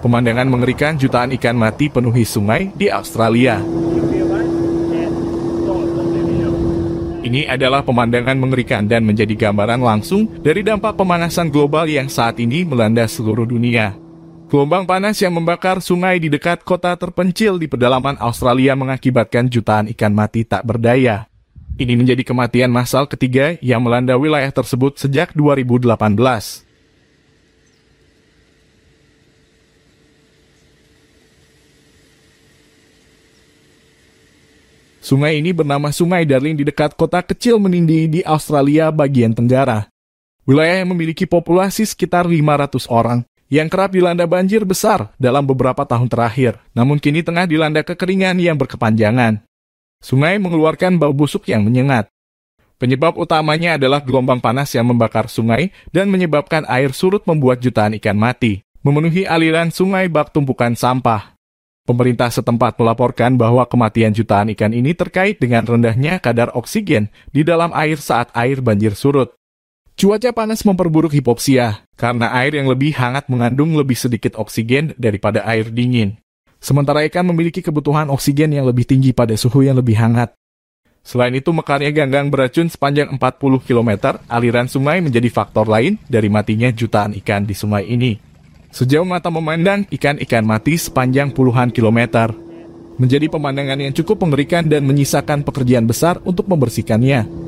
Pemandangan mengerikan jutaan ikan mati penuhi sungai di Australia. Ini adalah pemandangan mengerikan dan menjadi gambaran langsung dari dampak pemanasan global yang saat ini melanda seluruh dunia. Gelombang panas yang membakar sungai di dekat kota terpencil di pedalaman Australia mengakibatkan jutaan ikan mati tak berdaya. Ini menjadi kematian massal ketiga yang melanda wilayah tersebut sejak 2018. Sungai ini bernama Sungai Darling di dekat kota kecil Menindi di Australia bagian tenggara. Wilayah yang memiliki populasi sekitar 500 orang yang kerap dilanda banjir besar dalam beberapa tahun terakhir, namun kini tengah dilanda kekeringan yang berkepanjangan. Sungai mengeluarkan bau busuk yang menyengat. Penyebab utamanya adalah gelombang panas yang membakar sungai dan menyebabkan air surut membuat jutaan ikan mati, memenuhi aliran sungai bak tumpukan sampah. Pemerintah setempat melaporkan bahwa kematian jutaan ikan ini terkait dengan rendahnya kadar oksigen di dalam air saat air banjir surut. Cuaca panas memperburuk hipopsia karena air yang lebih hangat mengandung lebih sedikit oksigen daripada air dingin. Sementara ikan memiliki kebutuhan oksigen yang lebih tinggi pada suhu yang lebih hangat. Selain itu, mekarnya ganggang beracun sepanjang 40 km aliran sungai menjadi faktor lain dari matinya jutaan ikan di sungai ini. Sejauh mata memandang, ikan-ikan mati sepanjang puluhan kilometer. Menjadi pemandangan yang cukup mengerikan dan menyisakan pekerjaan besar untuk membersihkannya.